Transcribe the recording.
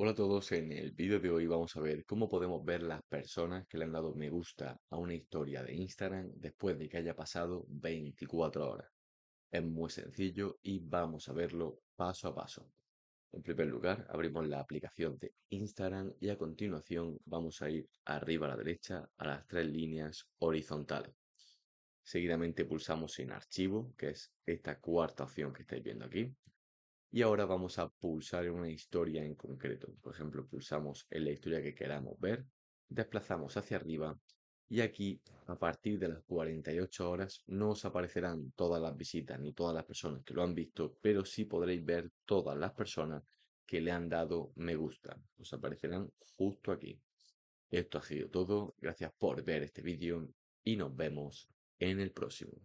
Hola a todos, en el vídeo de hoy vamos a ver cómo podemos ver las personas que le han dado me gusta a una historia de Instagram después de que haya pasado 24 horas. Es muy sencillo y vamos a verlo paso a paso. En primer lugar, abrimos la aplicación de Instagram y a continuación vamos a ir arriba a la derecha a las tres líneas horizontales. Seguidamente pulsamos en archivo, que es esta cuarta opción que estáis viendo aquí y ahora vamos a pulsar una historia en concreto. Por ejemplo, pulsamos en la historia que queramos ver, desplazamos hacia arriba y aquí a partir de las 48 horas no os aparecerán todas las visitas ni todas las personas que lo han visto, pero sí podréis ver todas las personas que le han dado me gusta. Os aparecerán justo aquí. Esto ha sido todo. Gracias por ver este vídeo y nos vemos en el próximo.